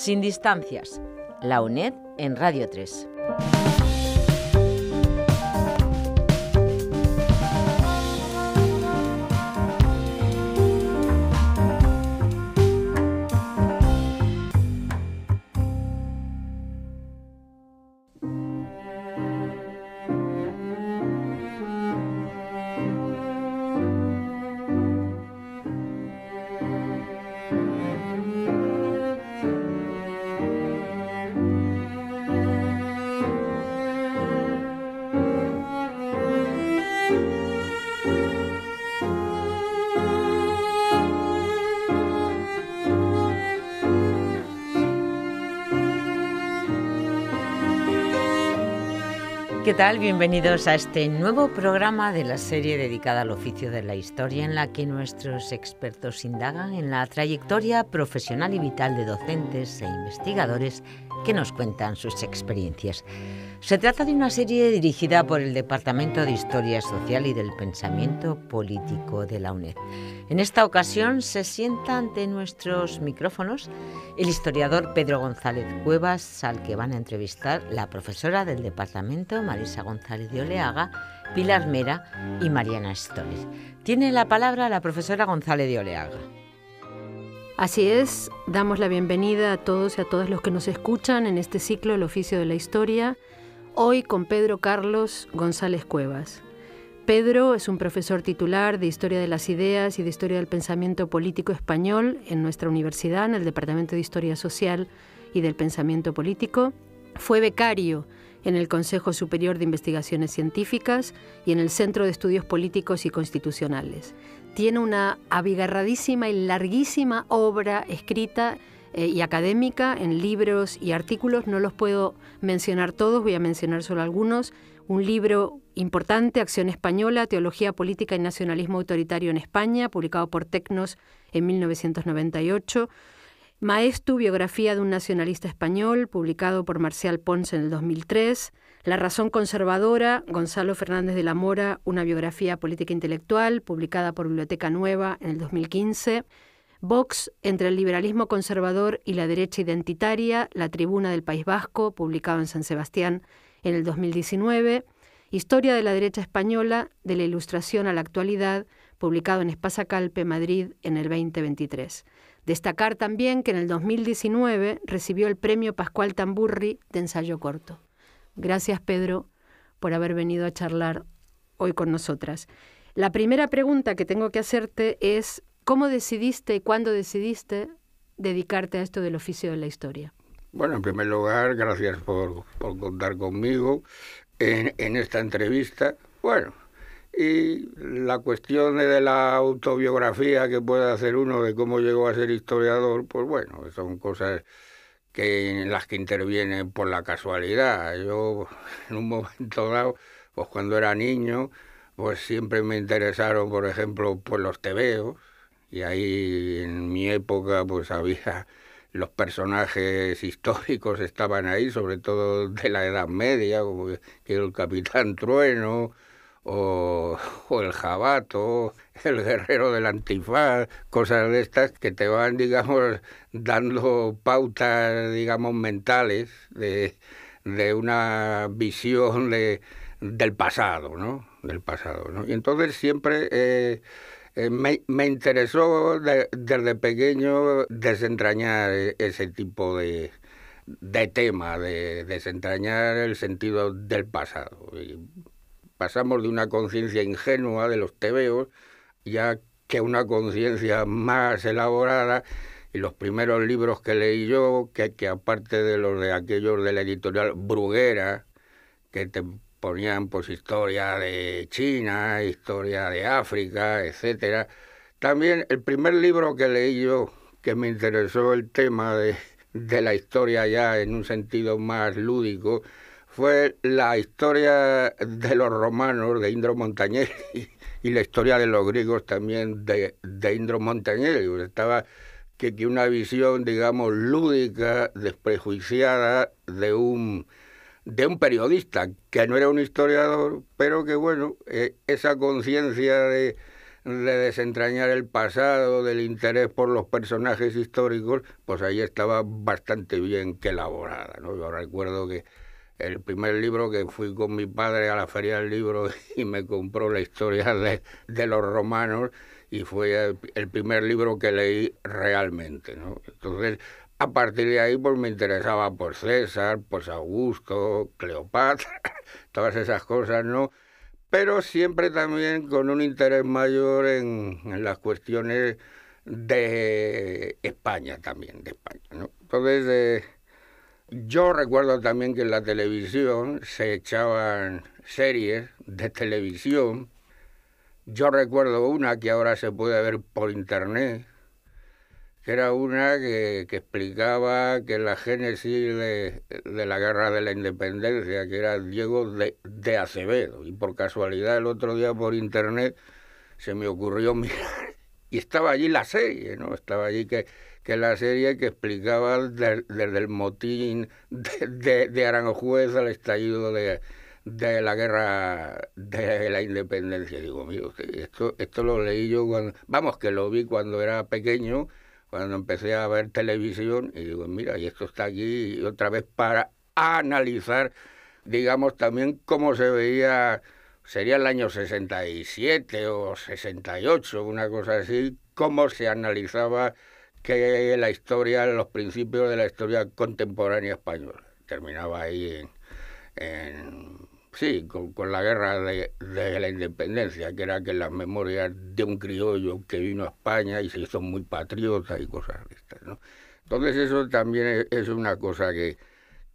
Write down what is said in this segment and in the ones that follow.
Sin distancias, la UNED en Radio 3. Bienvenidos a este nuevo programa de la serie dedicada al oficio de la historia en la que nuestros expertos indagan en la trayectoria profesional y vital de docentes e investigadores que nos cuentan sus experiencias. Se trata de una serie dirigida por el Departamento de Historia Social y del Pensamiento Político de la UNED. En esta ocasión se sienta ante nuestros micrófonos el historiador Pedro González Cuevas, al que van a entrevistar la profesora del departamento Marisa González de Oleaga, Pilar Mera y Mariana Stores. Tiene la palabra la profesora González de Oleaga. Así es, damos la bienvenida a todos y a todas los que nos escuchan en este ciclo El oficio de la historia hoy con Pedro Carlos González Cuevas. Pedro es un profesor titular de Historia de las Ideas y de Historia del Pensamiento Político Español en nuestra universidad, en el Departamento de Historia Social y del Pensamiento Político. Fue becario en el Consejo Superior de Investigaciones Científicas y en el Centro de Estudios Políticos y Constitucionales. Tiene una abigarradísima y larguísima obra escrita eh, y académica en libros y artículos. No los puedo mencionar todos, voy a mencionar solo algunos. Un libro importante, Acción Española, Teología Política y Nacionalismo Autoritario en España, publicado por Tecnos en 1998. Maestu, Biografía de un Nacionalista Español, publicado por Marcial Ponce en el 2003. La Razón Conservadora, Gonzalo Fernández de la Mora, una biografía política intelectual, publicada por Biblioteca Nueva en el 2015. Vox, entre el liberalismo conservador y la derecha identitaria, La Tribuna del País Vasco, publicado en San Sebastián en el 2019, Historia de la derecha española, de la Ilustración a la actualidad, publicado en Calpe, Madrid, en el 2023. Destacar también que en el 2019 recibió el premio Pascual Tamburri de ensayo corto. Gracias, Pedro, por haber venido a charlar hoy con nosotras. La primera pregunta que tengo que hacerte es ¿Cómo decidiste y cuándo decidiste dedicarte a esto del oficio de la historia? Bueno, en primer lugar, gracias por, contar conmigo en, esta entrevista. Bueno, y la cuestión de la autobiografía que puede hacer uno de cómo llegó a ser historiador, pues bueno, son cosas que en las que intervienen por la casualidad. Yo en un momento dado, pues cuando era niño, pues siempre me interesaron, por ejemplo, pues los tebeos, y ahí en mi época pues había los personajes históricos estaban ahí, sobre todo de la Edad Media, como que el Capitán Trueno o, o, el Jabato, el Guerrero del Antifaz, cosas de estas que te van, digamos, dando pautas, digamos, mentales de, de una visión de, del pasado, ¿no? Del pasado, ¿no? Y entonces siempre... Eh, eh, me, interesó desde pequeño desentrañar e, ese tipo de, tema, de desentrañar el sentido del pasado. pasamos de una conciencia ingenua de los tebeos ya que una conciencia más elaborada y los primeros libros que leí yo, que, que aparte de los de aquellos de la editorial Bruguera, que te ponían pues historia de China, historia de África, etcétera. También el primer libro que leí yo que me interesó el tema de, de la historia ya en un sentido más lúdico fue la historia de los romanos de Indro Montañés y la historia de los griegos también de, de Indro Montañés. Estaba que, que una visión, digamos, lúdica, desprejuiciada de un de un periodista, que no era un historiador, pero que bueno, eh, esa conciencia de, de, desentrañar el pasado, del interés por los personajes históricos, pues ahí estaba bastante bien que elaborada. ¿no? Yo recuerdo que el primer libro que fui con mi padre a la feria del libro y me compró la historia de, de los romanos y fue el, el primer libro que leí realmente. ¿no? Entonces, a partir de ahí, pues me interesaba por César, ...por pues, Augusto, Cleopatra, todas esas cosas, ¿no? Pero siempre también con un interés mayor en, las cuestiones de España también, de España, ¿no? Entonces, eh, yo recuerdo también que en la televisión se echaban series de televisión. Yo recuerdo una que ahora se puede ver por internet, era una que, explicaba que la génesis de, la guerra de la independencia, que era Diego de, de, Acevedo. Y por casualidad el otro día por internet se me ocurrió mirar y estaba allí la serie, ¿no? Estaba allí que, que la serie que explicaba desde el motín de, Aranjuez al estallido de, la guerra de la independencia. Digo, mío, esto, esto lo leí yo cuando, vamos, que lo vi cuando era pequeño cuando empecé a ver televisión y digo, mira, y esto está aquí, otra vez para analizar, digamos, también cómo se veía, sería el año 67 o 68, una cosa así, cómo se analizaba que la historia, los principios de la historia contemporánea española. Terminaba ahí en Sí, con, con la guerra de, la independencia, que era que las memorias de un criollo que vino a España y se hizo muy patriota y cosas de estas, ¿no? Entonces eso también es, una cosa que,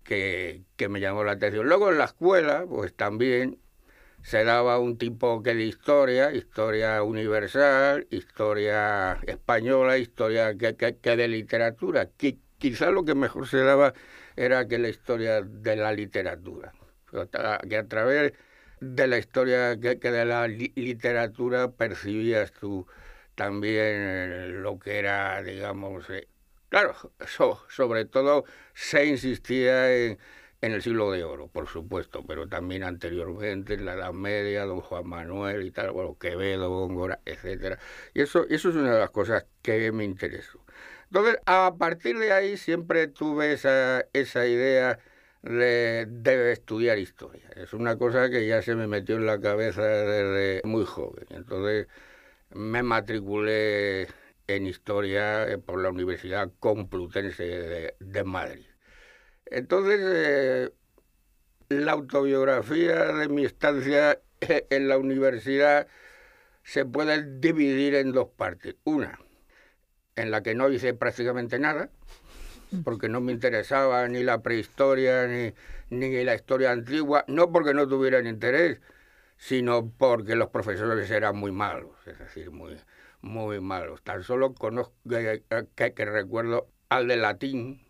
que, me llamó la atención. Luego en la escuela, pues también se daba un tipo que de historia, historia universal, historia española, historia que, que, que de literatura. quizá lo que mejor se daba era que la historia de la literatura que a través de la historia, que, de la literatura percibías tú también eh, lo que era, digamos, eh, claro, sobre todo se insistía en, en el siglo de oro, por supuesto, pero también anteriormente, en la Edad Media, don Juan Manuel y tal, bueno, Quevedo, Góngora, etcétera. Y eso, eso es una de las cosas que me interesó. Entonces, a partir de ahí siempre tuve esa, esa idea le debe estudiar historia. Es una cosa que ya se me metió en la cabeza desde muy joven. Entonces me matriculé en historia eh, por la Universidad Complutense de, Madrid. Entonces, eh, la autobiografía de mi estancia en la universidad se puede dividir en dos partes. Una, en la que no hice prácticamente nada, porque no me interesaba ni la prehistoria ni, ni la historia antigua, no porque no tuvieran interés, sino porque los profesores eran muy malos, es decir, muy, muy malos. Tan solo conozco que, recuerdo al de latín,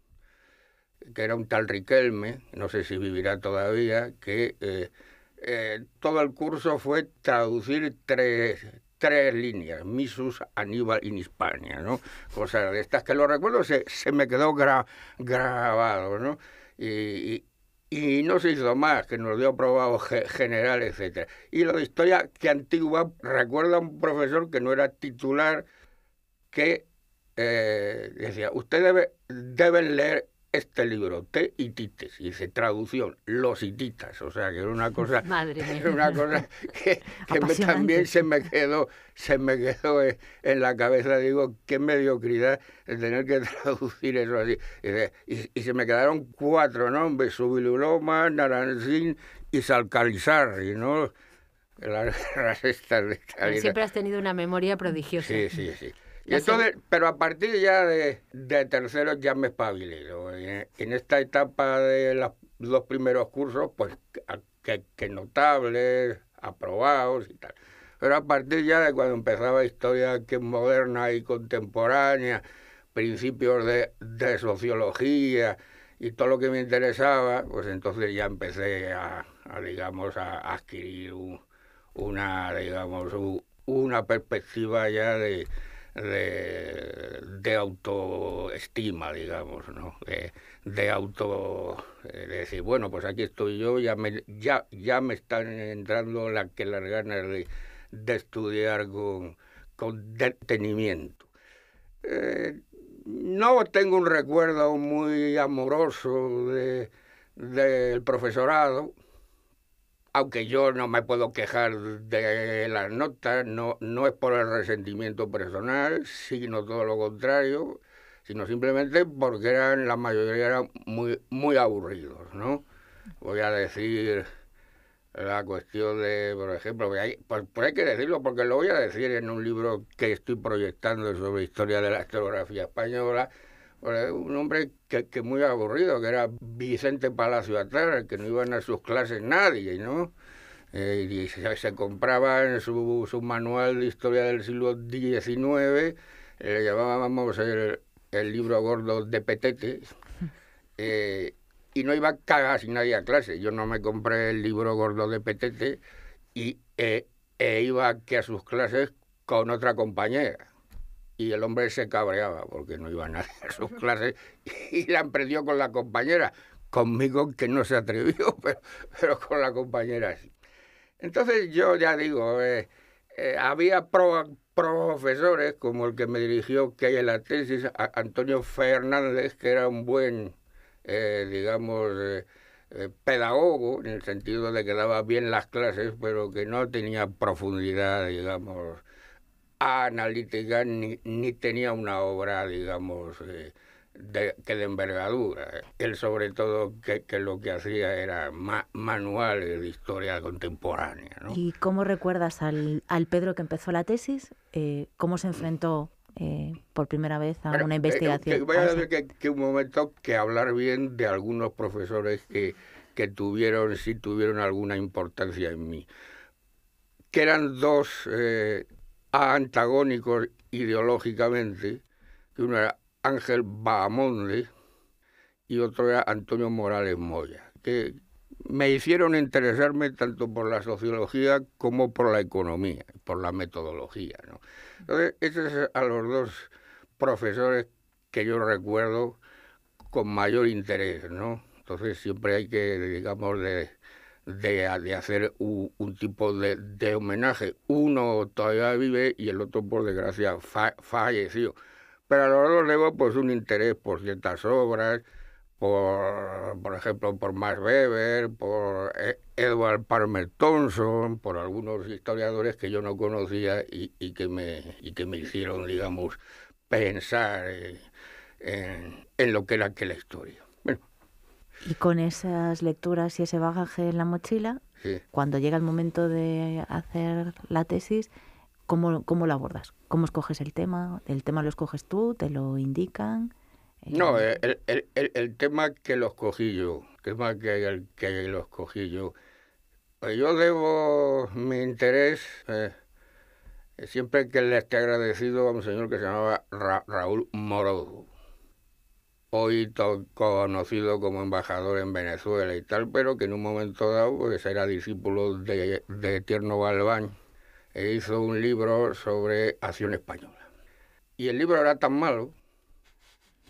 que era un tal Riquelme, no sé si vivirá todavía, que eh, eh, todo el curso fue traducir tres, tres líneas, missus Aníbal in Hispania, ¿no? Cosas de estas que lo recuerdo, se, se me quedó grabado, ¿no? Y, no se hizo más, que nos dio aprobado general, etcétera. Y la historia que antigua recuerda a un profesor que no era titular, que eh, decía, ustedes debe, deben leer este libro, Te Itites, y se traducción, Los Ititas, o sea que era una cosa, era una cosa que, también se me quedó, se me quedó eh, en, la cabeza, digo, qué mediocridad el tener que traducir eso así. Y, se me quedaron cuatro nombres, Subiluloma, Naranjín y Salcalizarri, ¿no? Las, las estas, Siempre has tenido una memoria prodigiosa. Sí, sí, sí entonces, pero a partir ya de, terceros tercero ya me espabilé. En, esta etapa de los los primeros cursos, pues que, notables, aprobados y tal. Pero a partir ya de cuando empezaba historia que moderna y contemporánea, principios de, sociología y todo lo que me interesaba, pues entonces ya empecé a, digamos, a adquirir una, digamos, una perspectiva ya de, de, de autoestima, digamos, ¿no? De, auto... Eh, decir, bueno, pues aquí estoy yo, ya me, ya, ya me están entrando que las ganas de, estudiar con, con detenimiento. Eh, no tengo un recuerdo muy amoroso del profesorado, aunque yo no me puedo quejar de las notas, no, no es por el resentimiento personal, sino todo lo contrario, sino simplemente porque eran, la mayoría eran muy, muy aburridos, ¿no? Voy a decir la cuestión de, por ejemplo, pues, pues, hay que decirlo porque lo voy a decir en un libro que estoy proyectando sobre historia de la historiografía española, un hombre que, que, muy aburrido, que era Vicente Palacio Atara, que no iban a sus clases nadie, ¿no? Eh, y se, compraba en su, manual de historia del siglo XIX, eh, le llamábamos el, el libro gordo de Petete, eh, y no iba casi nadie a clase. Yo no me compré el libro gordo de Petete y e iba que a sus clases con otra compañera y el hombre se cabreaba porque no iba a nadie sus clases y la emprendió con la compañera, conmigo que no se atrevió, pero, con la compañera Entonces yo ya digo, eh, había profesores como el que me dirigió que hay en la tesis, Antonio Fernández, que era un buen, eh, digamos, eh, pedagogo, en el sentido de que daba bien las clases, pero que no tenía profundidad, digamos, analítica ni, tenía una obra, digamos, eh, de, que de envergadura. Él sobre todo que, lo que hacía era más manuales de historia contemporánea. ¿Y cómo recuerdas al, al, Pedro que empezó la tesis? Eh, ¿Cómo se enfrentó eh, por primera vez a una investigación? que, voy ah, a que, un momento que hablar bien de algunos profesores que, que tuvieron, si tuvieron alguna importancia en mí que eran dos, antagónicos ideológicamente, que uno era Ángel Bahamonde y otro era Antonio Morales Moya, que me hicieron interesarme tanto por la sociología como por la economía, por la metodología. ¿no? Entonces, estos son a los dos profesores que yo recuerdo con mayor interés, ¿no? Entonces siempre hay que, digamos, de de, hacer un, tipo de, homenaje. Uno todavía vive y el otro, por desgracia, falleció. Pero a lo largo llevo pues un interés por ciertas obras, por, por ejemplo, por Max Weber, por eh, Edward Palmer Thompson, por algunos historiadores que yo no conocía y, que, me, y que me hicieron, digamos, pensar eh, en, en lo que era aquella historia. Y con esas lecturas y ese bagaje en la mochila, cuando llega el momento de hacer la tesis, ¿cómo, ¿cómo lo abordas? ¿Cómo escoges el tema? ¿El tema lo escoges tú? ¿Te lo indican? Eh, no, eh, el, tema que lo escogí yo, el tema que, que lo escogí yo. Eh, yo debo mi interés, siempre que le esté agradecido a un señor que se llamaba Raúl Morodo hoy conocido como embajador en Venezuela y tal, pero que en un momento dado pues, era discípulo de, de Tierno Balbán... e hizo un libro sobre acción española. Y el libro era tan malo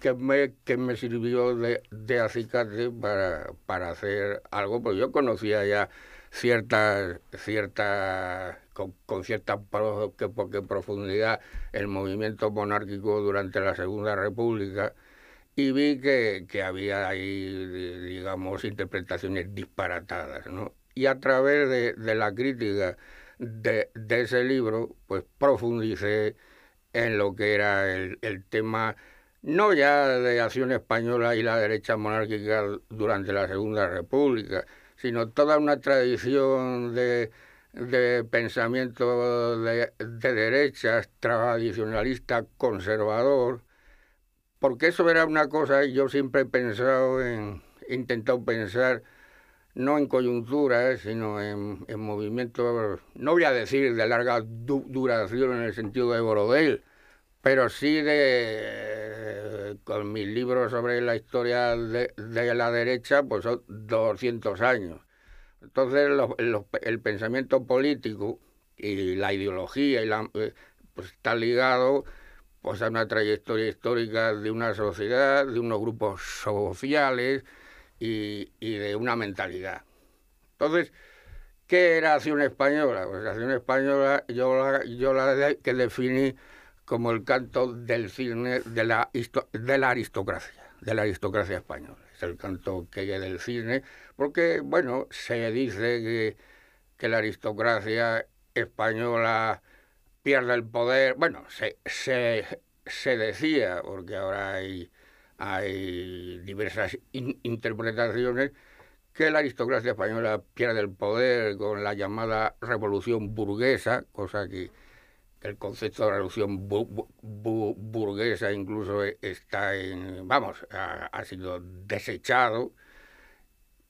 que me, que me sirvió de, de acicate para, para hacer algo, porque yo conocía ya cierta cierta con, cierta porque, profundidad el movimiento monárquico durante la Segunda República y vi que, había ahí, digamos, interpretaciones disparatadas, ¿no? Y a través de, la crítica de, ese libro, pues profundicé en lo que era el, tema, no ya de acción española y la derecha monárquica durante la Segunda República, sino toda una tradición de, de pensamiento de, de derechas, tradicionalista, conservador, porque eso era una cosa que yo siempre he pensado en, intentado pensar no en coyunturas, eh, sino en, en movimientos, no voy a decir de larga duración en el sentido de Borodel, pero sí de, con mis libros sobre la historia de, la derecha, pues son 200 años. Entonces el pensamiento político y la ideología y la, eh, pues está ligado pues a una trayectoria histórica de una sociedad, de unos grupos sociales y, de una mentalidad. Entonces, ¿qué era Acción Española? Pues Acción Española yo la, yo la que definí como el canto del cine de la, de aristocracia, de la aristocracia española. Es el canto que del cine porque, bueno, se dice que, que la aristocracia española pierde el poder. Bueno, se, se, decía, porque ahora hay, hay diversas interpretaciones, que la aristocracia española pierde el poder con la llamada revolución burguesa, cosa que el concepto de revolución burguesa incluso está en, vamos, ha, sido desechado,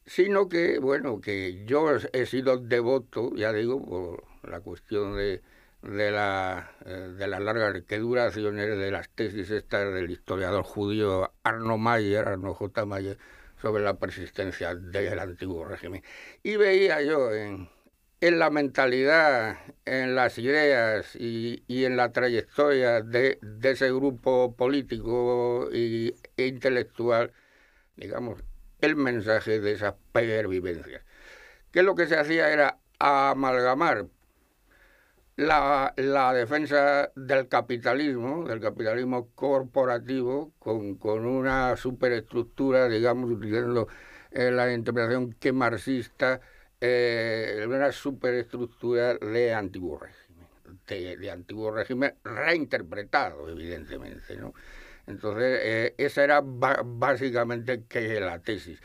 sino que, bueno, que yo he sido devoto, ya digo, por la cuestión de de la, eh, de largas larga duraciones de las tesis estas del historiador judío Arno Mayer, Arno J. Mayer, sobre la persistencia del antiguo régimen. Y veía yo en, en la mentalidad, en las ideas y, y en la trayectoria de, de, ese grupo político e intelectual, digamos, el mensaje de esas pervivencias. Que lo que se hacía era amalgamar la, defensa del capitalismo, del capitalismo corporativo, con, una superestructura, digamos, utilizando eh, la interpretación que marxista, eh, una superestructura de antiguo régimen, de, antiguo régimen reinterpretado, evidentemente, Entonces, eh, esa era básicamente que la tesis.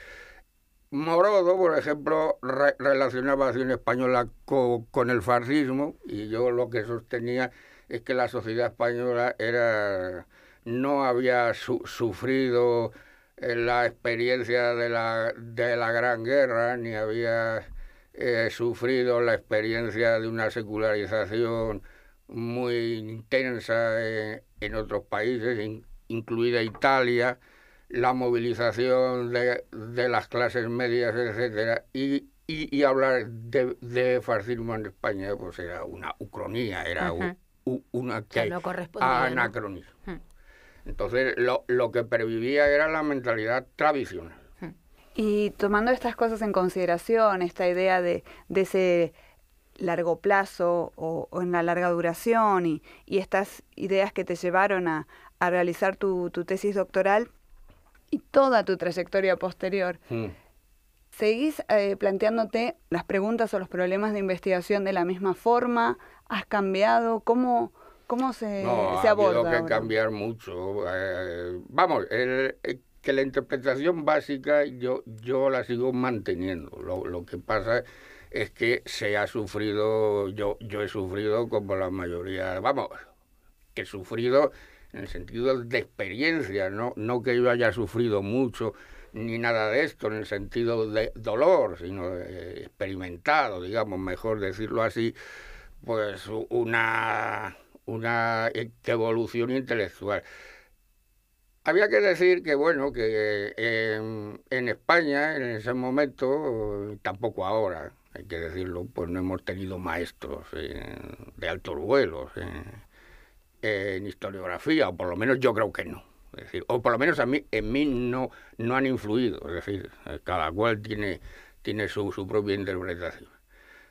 Morodo, por ejemplo, relacionaba a Acción Española con el fascismo y yo lo que sostenía es que la sociedad española era no había sufrido eh, la experiencia de la, Gran Guerra, ni había eh, sufrido la experiencia de una secularización muy intensa eh, en, otros países, incluida Italia la movilización de, las clases medias, etcétera, y, y, hablar de, de, fascismo en España, pues era una ucronía, era una que, anacronismo. Entonces, lo, que pervivía era la mentalidad tradicional. Y tomando estas cosas en consideración, esta idea de, ese largo plazo o, en la larga duración y, y, estas ideas que te llevaron a, realizar tu, tu, tesis doctoral, y toda tu trayectoria posterior. Hmm. ¿Seguís eh, planteándote las preguntas o los problemas de investigación de la misma forma? ¿Has cambiado? ¿Cómo, cómo se, no, se aborda? que cambiar mucho. Eh, vamos, eh, que la interpretación básica yo, yo la sigo manteniendo. Lo, que pasa es que se ha sufrido, yo, yo he sufrido como la mayoría, vamos, que he sufrido en el sentido de experiencia, no, no que yo haya sufrido mucho ni nada de esto en el sentido de dolor, sino experimentado, digamos, mejor decirlo así, pues una, una evolución intelectual. Había que decir que, bueno, que em, en, España en ese momento, tampoco ahora, hay que decirlo, pues no hemos tenido maestros eh, de altos vuelos. Eh, en historiografía, o por lo menos yo creo que no. Es decir, o por lo menos a mí, en mí no, no han influido. Es decir, eh, cada cual tiene, tiene su, su propia interpretación.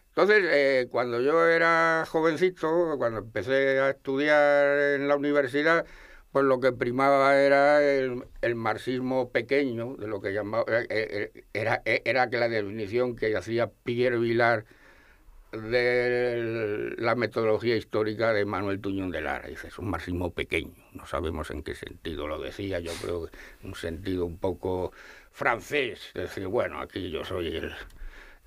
Entonces, eh, cuando yo era jovencito, cuando empecé a estudiar en la universidad, pues lo que primaba era el, marxismo pequeño, de lo que llamaba, eh, era, era, era que la definición que hacía Pierre Vilar de la metodología histórica de Manuel Tuñón de Lara. Dice, es un marxismo pequeño, no sabemos en qué sentido lo decía, yo creo que un sentido un poco francés, ...es decir, bueno, aquí yo soy el,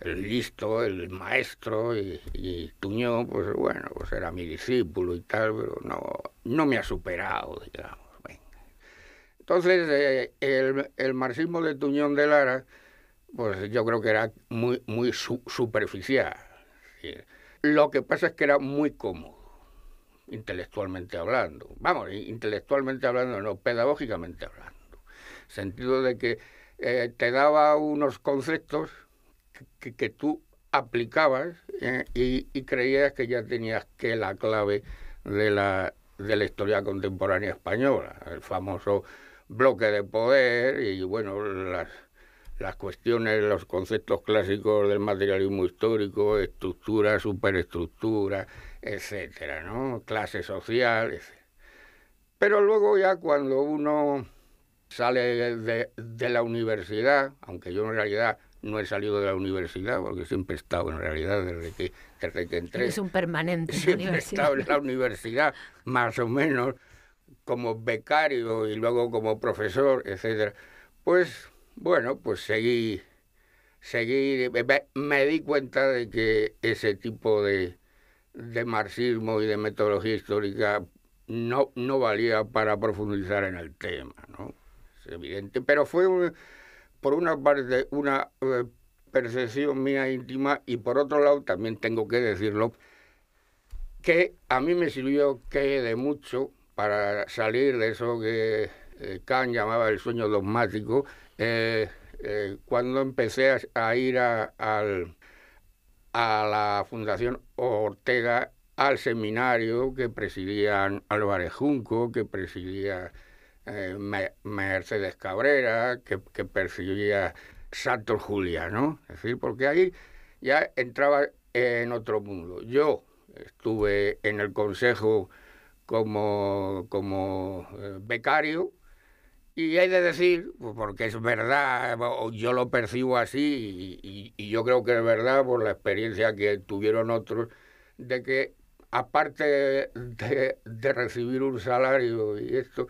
el listo, el maestro, y, Tuñón, pues bueno, pues era mi discípulo y tal, pero no, no me ha superado, digamos. Entonces, eh, el, el marxismo de Tuñón de Lara, pues yo creo que era muy, muy superficial lo que pasa es que era muy cómodo, intelectualmente hablando. Vamos, intelectualmente hablando, no, pedagógicamente hablando. Sentido de que eh, te daba unos conceptos que, tú aplicabas eh, y, creías que ya tenías que la clave de la, de la historia contemporánea española, el famoso bloque de poder y bueno, las las cuestiones, los conceptos clásicos del materialismo histórico, estructura, superestructura, etcétera, ¿no? clase social, Pero luego ya cuando uno sale de, la universidad, aunque yo en realidad no he salido de la universidad, porque siempre he estado en realidad desde que, desde que entré. Es un permanente. Siempre he estado en la universidad, más o menos, como becario y luego como profesor, etcétera. Pues bueno, pues seguí, seguí, eh, me, di cuenta de que ese tipo de, marxismo y de metodología histórica no, valía para profundizar en el tema, ¿no? Es evidente, pero fue por una parte una eh, percepción mía íntima y por otro lado también tengo que decirlo que a mí me sirvió que de mucho para salir de eso que eh, Kant llamaba el sueño dogmático eh, eh, cuando empecé a, ir a, la Fundación Ortega, al seminario que presidía Álvarez Junco, que presidía eh, Mercedes Cabrera, que, presidía Santos ¿no? es decir, porque ahí ya entraba en otro mundo. Yo estuve en el Consejo como becario y hay de decir, pues, porque es verdad, yo lo percibo así y, yo creo que es verdad por la experiencia que tuvieron otros, de que aparte de, recibir un salario y esto,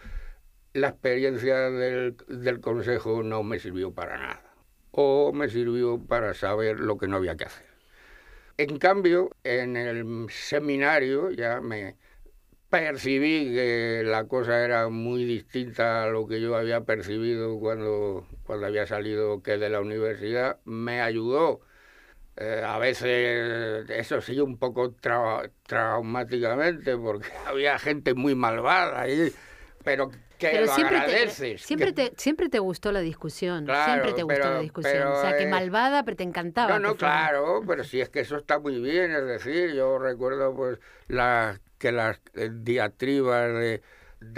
la experiencia del, del Consejo no me sirvió para nada. O me sirvió para saber lo que no había que hacer. En cambio, en el seminario ya me, percibí que la cosa era muy distinta a lo que yo había percibido cuando, cuando había salido que de la universidad, me ayudó. Eh, a veces, eso sí, un poco traumáticamente, porque había gente muy malvada ahí, pero que siempre agradeces. Te, siempre, te, siempre te gustó la discusión, siempre te gustó la discusión. o sea, que malvada, pero te encantaba. No, no, claro, pero si es que eso está muy bien, es decir, yo recuerdo pues las que las diatribas de,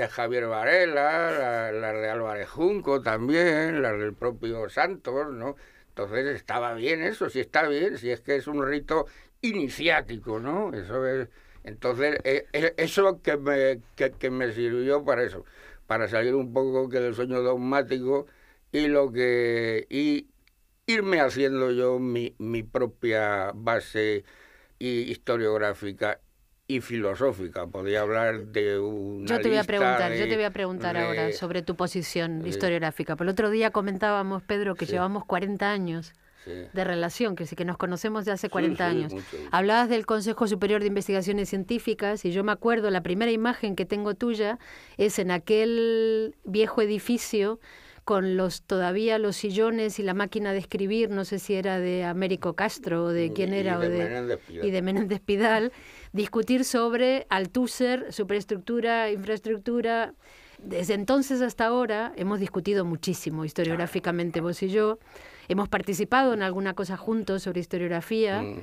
Javier Varela, las la de Álvarez Junco también, las del propio Santos, ¿no? Entonces estaba bien eso, sí está bien, si es que es un rito iniciático, ¿no? Eso es, entonces, e, e, eso que me, que, que me sirvió para eso, para salir un poco que del sueño dogmático y lo que y irme haciendo yo mi, mi propia base historiográfica y filosófica. Podría hablar de una. Yo te voy a preguntar, yo te voy a preguntar ahora sobre tu posición historiográfica. Por el otro día comentábamos, Pedro, que llevamos 40 años. de relación, que sí que nos conocemos de hace 40 años. Hablabas del Consejo Superior de Investigaciones Científicas y yo me acuerdo, la primera imagen que tengo tuya es en aquel viejo edificio con los todavía los sillones y la máquina de escribir, no sé si era de Américo Castro o de mm, quién era, o de, y de Menéndez Pidal, discutir sobre Althusser, superestructura, infraestructura. Desde entonces hasta ahora hemos discutido muchísimo historiográficamente vos y yo, hemos participado en alguna cosa juntos sobre historiografía. Mm.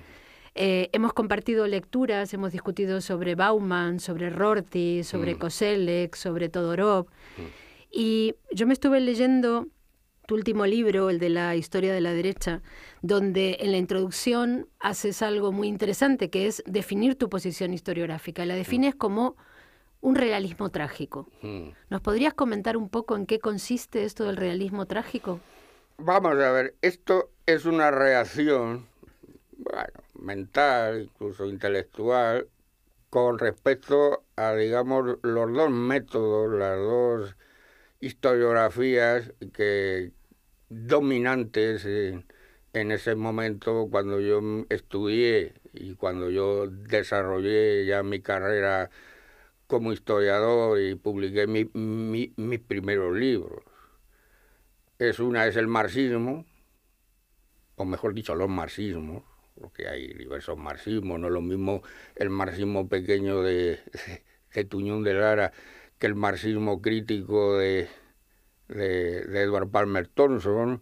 Eh, hemos compartido lecturas, hemos discutido sobre Bauman, sobre Rorty, sobre mm. sobre Todorov. Mm. Y yo me estuve leyendo último libro, el de la historia de la derecha, donde en la introducción haces algo muy interesante, que es definir tu posición historiográfica. La defines como un realismo trágico. Hmm. ¿Nos podrías comentar un poco en qué consiste esto del realismo trágico? Vamos a ver, esto es una reacción, bueno, mental, incluso intelectual, con respecto a, digamos, los dos métodos, las dos historiografías que, dominantes en, ese momento cuando yo estudié y cuando yo desarrollé ya mi carrera como historiador y publiqué mi, mis primeros libros. Es una es el marxismo, o mejor dicho, los marxismos, porque hay diversos marxismos, no es lo mismo el marxismo pequeño de, de, de Lara que el marxismo crítico de, de, Edward Palmer Thompson,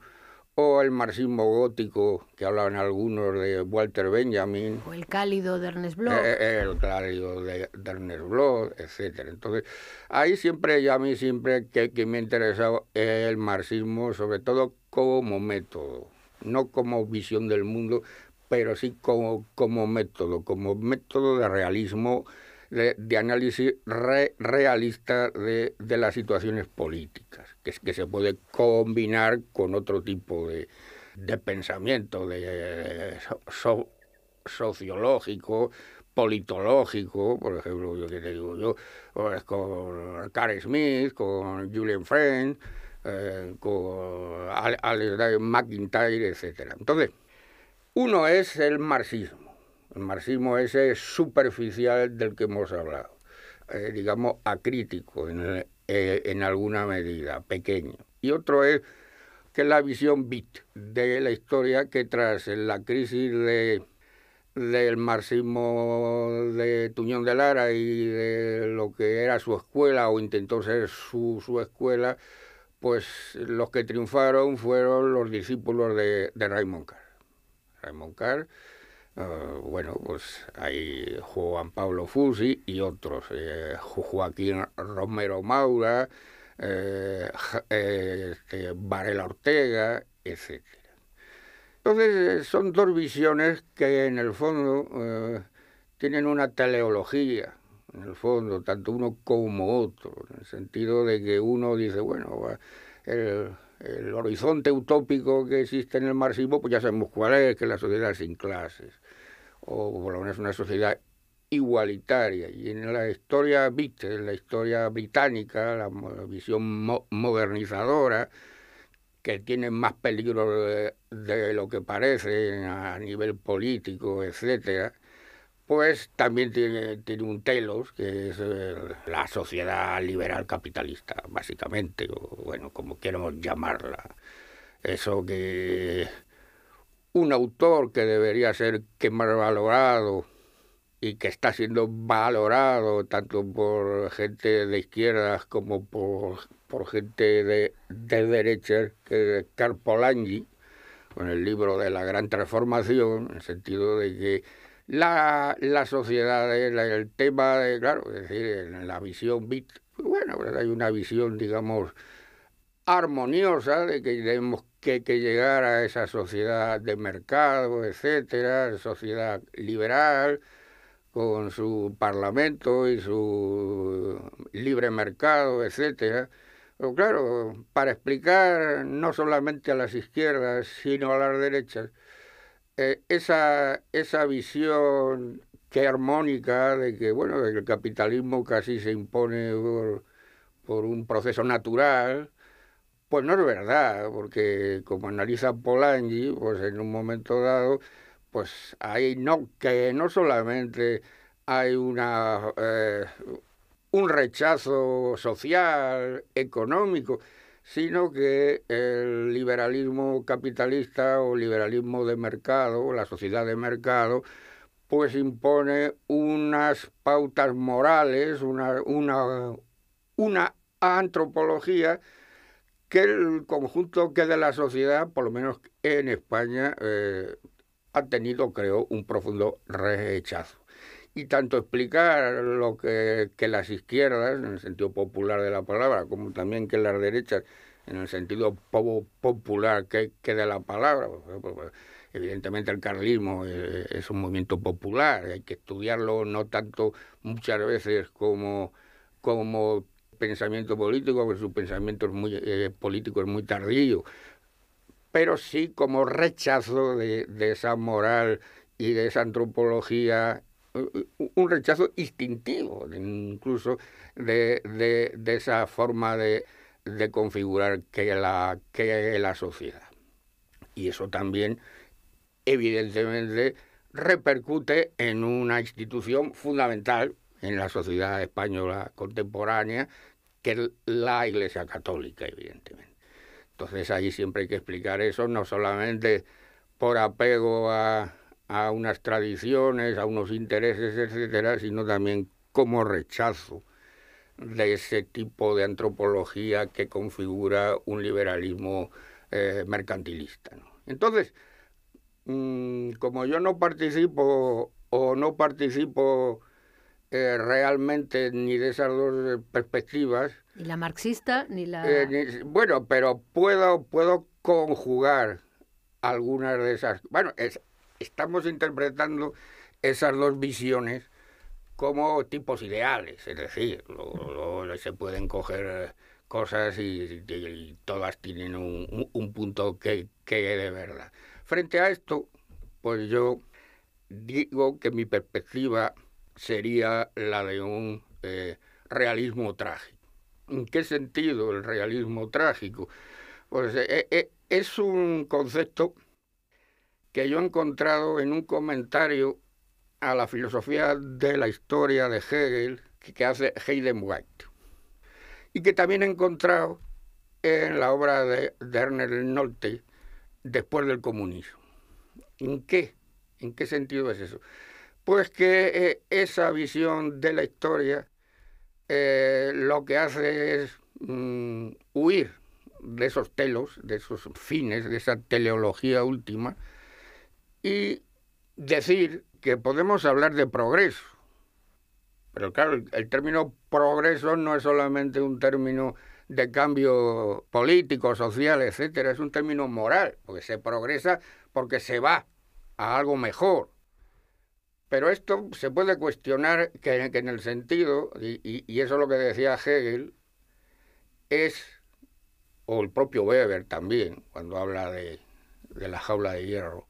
o el marxismo gótico que hablaban algunos de Walter Benjamin. O el cálido de Ernest Bloch. Eh, eh, el cálido de, Ernest Bloch, etc. Entonces, ahí siempre, yo a mí siempre que, que me interesado el marxismo, sobre todo como método, no como visión del mundo, pero sí como, como método, como método de realismo de análisis realista de, las situaciones políticas, que, se puede combinar con otro tipo de, pensamiento de, sociológico, politológico, por ejemplo, yo que te digo yo, pues, con Carl Smith, con Julian Friend, eh, con Alexander McIntyre, etc. Entonces, uno es el marxismo el marxismo ese es superficial del que hemos hablado, eh, digamos acrítico en, eh, en alguna medida, pequeño. Y otro es que la visión BIT de la historia que tras la crisis del marxismo de Tuñón de Lara y de lo que era su escuela o intentó ser su, escuela, pues los que triunfaron fueron los discípulos de, de Raymond Carr. Raymond Carr eh, bueno, pues hay Juan Pablo Fusi y otros, eh, Joaquín Romero Maura, eh, Varela Ortega, etc. Entonces son dos visiones que en el fondo tienen una teleología, en el fondo, tanto uno como otro, en el sentido de que uno dice, bueno, el, horizonte utópico que existe en el marxismo, pues ya sabemos cuál es, que la sociedad sin clases, o por lo menos una sociedad igualitaria. Y en la historia viste, en la historia británica, la, visión modernizadora, que tiene más peligro de, lo que parece a nivel político, etcétera, pues también tiene, tiene un telos, que es eh, la sociedad liberal capitalista, básicamente, o bueno, como queramos llamarla. Eso que un autor que debería ser que más valorado y que está siendo valorado tanto por gente de izquierdas como por, por gente de, de derechas, que es Carpolangi, con el libro de la gran transformación, en el sentido de que la, la sociedad, el, el tema de, claro, es decir, la visión, pues bueno, pues hay una visión, digamos, armoniosa de que tenemos que, que, llegar a esa sociedad de mercado, etcétera, sociedad liberal, con su parlamento y su libre mercado, etcétera. Pero claro, para explicar no solamente a las izquierdas, sino a las derechas, eh, esa, visión que armónica de que, bueno, el capitalismo casi se impone por, un proceso natural, pues no es verdad, porque como analiza Polanyi, pues en un momento dado, pues hay no, que no solamente hay una, eh, un rechazo social, económico, sino que el liberalismo capitalista o liberalismo de mercado, la sociedad de mercado, pues impone unas pautas morales, una, una, una antropología que el conjunto que de la sociedad, por lo menos en España, eh, ha tenido, creo, un profundo rechazo y tanto explicar lo que, las izquierdas, en el sentido popular de la palabra, como también que las derechas, en el sentido popular que, que, de la palabra, pues, evidentemente el carlismo eh, es, un movimiento popular, hay que estudiarlo no tanto muchas veces como, como pensamiento político, porque su pensamiento es muy, eh, político es muy tardío, pero sí como rechazo de, de, esa moral y de esa antropología un rechazo instintivo, incluso de, de esa forma de, configurar que la, que la sociedad. Y eso también, evidentemente, repercute en una institución fundamental en la sociedad española contemporánea, que es la Iglesia Católica, evidentemente. Entonces ahí siempre hay que explicar eso, no solamente por apego a, a unas tradiciones, a unos intereses, etcétera, sino también como rechazo de ese tipo de antropología que configura un liberalismo eh, mercantilista. Entonces, mm, como yo no participo o no participo eh, realmente ni de esas dos perspectivas. Ni la marxista, ni la... Eh, bueno, pero puedo, puedo conjugar algunas de esas. Bueno, estamos interpretando esas dos visiones como tipos ideales, es decir, se pueden coger eh, cosas y, todas tienen un, punto que, que de verdad. Frente a esto, pues yo digo que mi perspectiva sería la de un eh, realismo trágico. ¿En qué sentido el realismo trágico? Pues eh, es un concepto que yo he encontrado en un comentario a la filosofía de la historia de Hegel que hace Hayden White y que también he encontrado en la obra de, werner Ernest Nolte después del comunismo. ¿En qué? ¿En qué sentido es eso? Pues que eh, esa visión de la historia eh, lo que hace es mm, huir de esos telos, de esos fines, de esa teleología última, y decir que podemos hablar de progreso. Pero claro, el término progreso no es solamente un término de cambio político, social, etc., es un término moral, porque se progresa porque se va a algo mejor. Pero esto se puede cuestionar que, en el sentido, y, eso es lo que decía Hegel, es, o el propio Weber también, cuando habla de la jaula de hierro,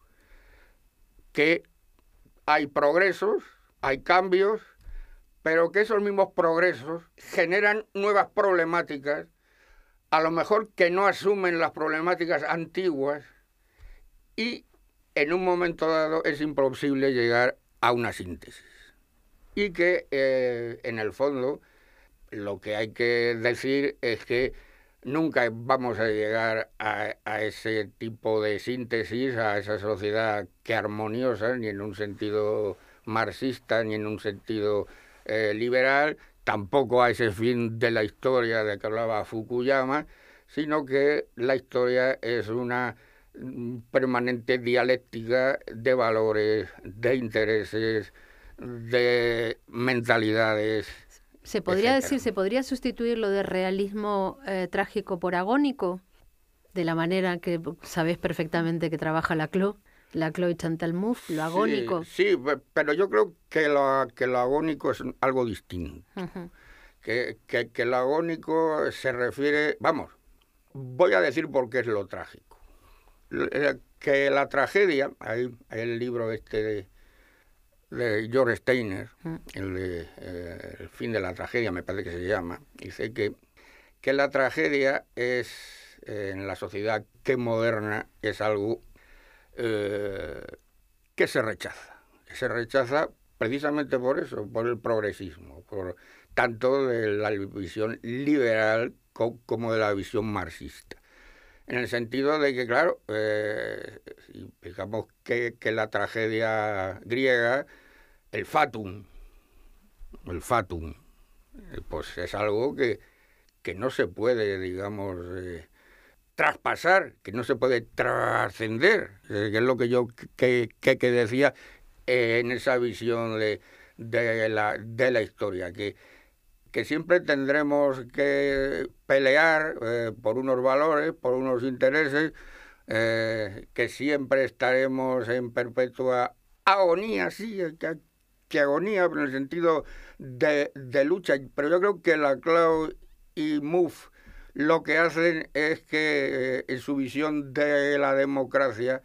que hay progresos, hay cambios, pero que esos mismos progresos generan nuevas problemáticas, a lo mejor que no asumen las problemáticas antiguas y en un momento dado es imposible llegar a una síntesis. Y que eh, en el fondo lo que hay que decir es que nunca vamos a llegar a, ese tipo de síntesis, a esa sociedad que armoniosa, ni en un sentido marxista, ni en un sentido eh, liberal, tampoco a ese fin de la historia de que hablaba Fukuyama, sino que la historia es una mm, permanente dialéctica de valores, de intereses, de mentalidades se podría decir, se podría sustituir lo de realismo eh, trágico por agónico, de la manera que sabes perfectamente que trabaja la CLO, la y Chantal Mouffe, lo agónico. Sí, pero yo creo que, la, que lo agónico es algo distinto. que, que, lo agónico se refiere, vamos, voy a decir por qué es lo trágico. Eh, que la tragedia, hay el libro este de, de George Steiner, mm. el, de, eh, el fin de la tragedia, me parece que se llama, dice que, que la tragedia es, eh, en la sociedad que moderna, es algo eh, que se rechaza. Que se rechaza precisamente por eso, por el progresismo, por tanto de la visión liberal como de la visión marxista en el sentido de que, claro, eh, digamos que, la tragedia griega, el fatum, el fatum, eh, pues es algo que, que no se puede, digamos, eh, traspasar, que no se puede trascender, que es lo que yo que, decía en esa visión de, la, de la historia, que que siempre tendremos que pelear eh, por unos valores, por unos intereses, eh, que siempre estaremos en perpetua agonía, sí, que, agonía, en el sentido de, de, lucha. Pero yo creo que la Clau y MUF lo que hacen es que eh, en su visión de la democracia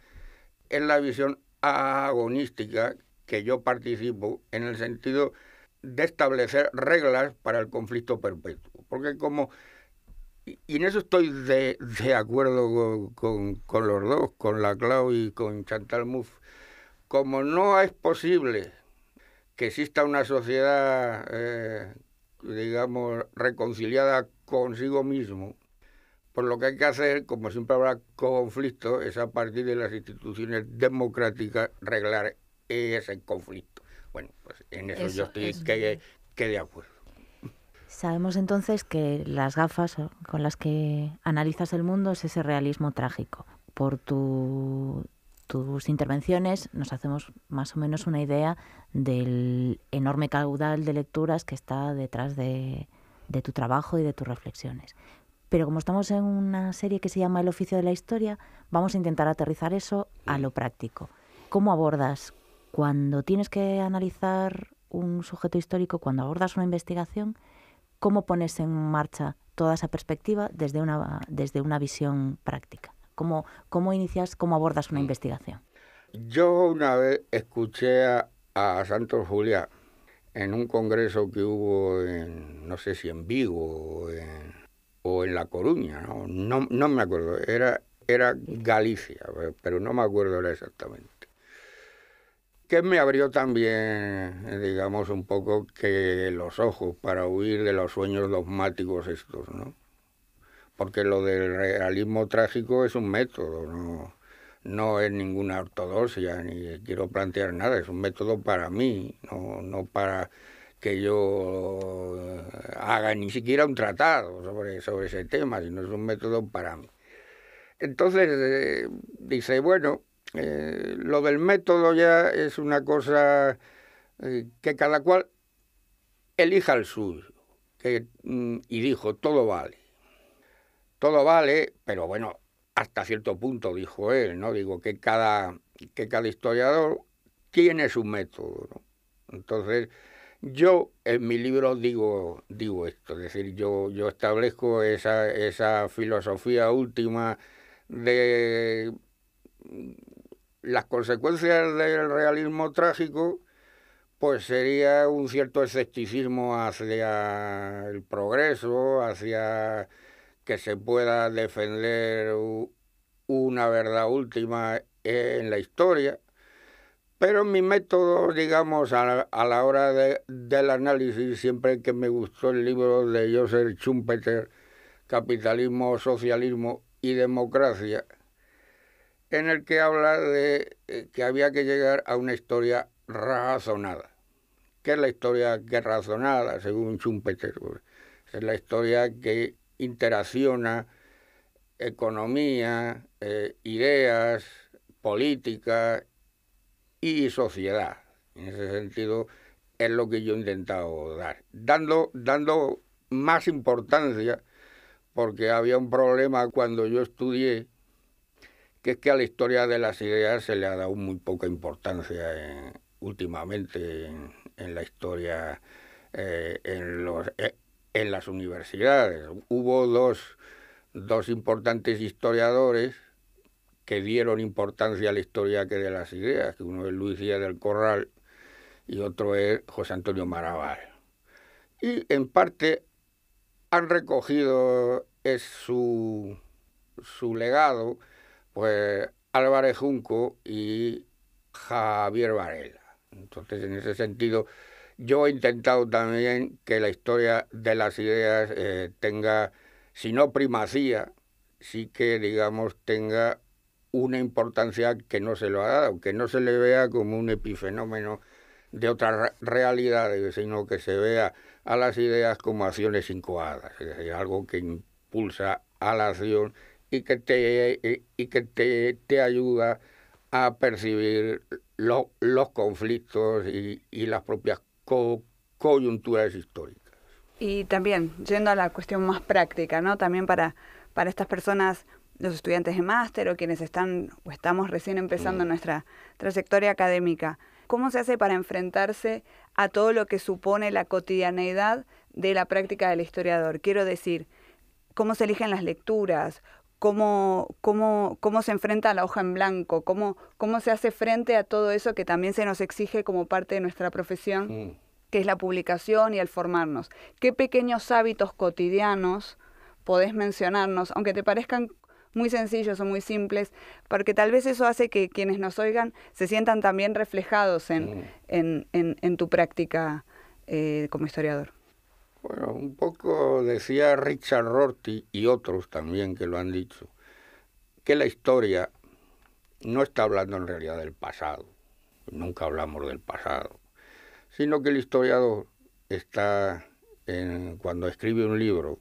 es la visión agonística que yo participo, en el sentido de establecer reglas para el conflicto perpetuo. Porque como, y en eso estoy de, acuerdo con, los dos, con la Clau y con Chantal Mouffe, como no es posible que exista una sociedad, eh, digamos, reconciliada consigo mismo, por pues lo que hay que hacer, como siempre habrá conflicto, es a partir de las instituciones democráticas reglar ese conflicto. Bueno, pues en eso, yo estoy que, de acuerdo. Sabemos entonces que las gafas con las que analizas el mundo es ese realismo trágico. Por tus intervenciones nos hacemos más o menos una idea del enorme caudal de lecturas que está detrás de tu trabajo y de tus reflexiones. Pero como estamos en una serie que se llama El oficio de la historia, vamos a intentar aterrizar eso a lo práctico. ¿Cómo abordas cuando tienes que analizar un sujeto histórico, cuando abordas una investigación, ¿cómo pones en marcha toda esa perspectiva desde una, desde una visión práctica? ¿Cómo, ¿Cómo inicias, cómo abordas una mm. investigación? Yo una vez escuché a, a Santos Juliá en un congreso que hubo en, no sé si en Vigo o en, o en La Coruña, ¿no? No, me acuerdo, era, era Galicia, pero no me acuerdo exactamente que me abrió también, eh, digamos, un poco que los ojos para huir de los sueños dogmáticos estos, ¿no? Porque lo del realismo trágico es un método, no, no es ninguna ortodoxia, ni quiero plantear nada, es un método para mí, no, para que yo eh, haga ni siquiera un tratado sobre, sobre ese tema, sino es un método para mí. Entonces eh, dice, bueno, eh, lo del método ya es una cosa eh, que cada cual elija el suyo. Mm, y dijo, todo vale. Todo vale, pero bueno, hasta cierto punto dijo él, ¿no? Digo que cada, que cada historiador tiene su método, Entonces, yo en mi libro digo, digo esto, es decir, yo, yo establezco esa, esa filosofía última de las consecuencias del realismo trágico pues sería un cierto escepticismo hacia el progreso, hacia que se pueda defender una verdad última en la historia. Pero mi método, digamos, a la, hora del análisis, siempre que me gustó el libro de Joseph Schumpeter, Capitalismo, Socialismo y Democracia, en el que habla de eh, que había que llegar a una historia razonada. ¿Qué es la historia que razonada, según Schumpeter? Pues, es la historia que interacciona economía, eh, ideas, política y sociedad. En ese sentido es lo que yo he intentado dar, dando, dando más importancia, porque había un problema cuando yo estudié que es que a la historia de las ideas se le ha dado muy poca importancia eh, últimamente en, la historia eh, eh, en, las universidades. Hubo dos, dos importantes historiadores que dieron importancia a la historia que de las ideas, que uno es Luis Díaz del Corral y otro es José Antonio Maraval. Y en parte han recogido es su, su legado pues Álvarez Junco y Javier Varela. Entonces, en ese sentido, yo he intentado también que la historia de las ideas eh, tenga, si no primacía, sí que, digamos, tenga una importancia que no se lo ha dado, que no se le vea como un epifenómeno de otras realidades, sino que se vea a las ideas como acciones incoadas, es algo que impulsa a la acción y que te, que te, ayuda a percibir los conflictos y, las propias coyunturas históricas. Y también, yendo a la cuestión más práctica, ¿no? También para, para estas personas, los estudiantes de máster o quienes están o estamos recién empezando mm. nuestra trayectoria académica, ¿cómo se hace para enfrentarse a todo lo que supone la cotidianeidad de la práctica del historiador? Quiero decir, ¿cómo se eligen las lecturas? cómo, cómo, cómo se enfrenta a la hoja en blanco, cómo, cómo se hace frente a todo eso que también se nos exige como parte de nuestra profesión, mm. que es la publicación y el formarnos. ¿Qué pequeños hábitos cotidianos podés mencionarnos, aunque te parezcan muy sencillos o muy simples, porque tal vez eso hace que quienes nos oigan se sientan también reflejados en, mm. tu práctica eh, como historiador? Bueno, un poco decía Richard Rorty y otros también que lo han dicho, que la historia no está hablando en realidad del pasado, nunca hablamos del pasado, sino que el historiador está, cuando escribe un libro,